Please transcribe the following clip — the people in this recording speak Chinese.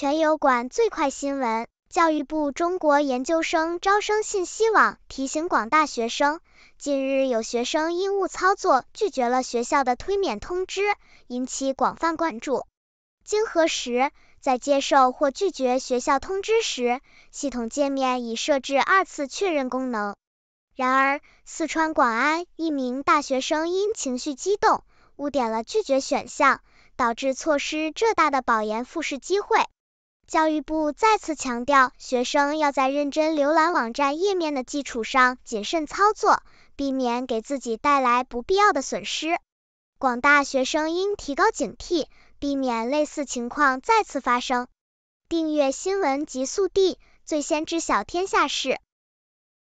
全友管最快新闻，教育部中国研究生招生信息网提醒广大学生，近日有学生因误操作拒绝了学校的推免通知，引起广泛关注。经核实，在接受或拒绝学校通知时，系统界面已设置二次确认功能。然而，四川广安一名大学生因情绪激动，误点了拒绝选项，导致错失浙大的保研复试机会。教育部再次强调，学生要在认真浏览网站页面的基础上，谨慎操作，避免给自己带来不必要的损失。广大学生应提高警惕，避免类似情况再次发生。订阅新闻极速递，最先知晓天下事。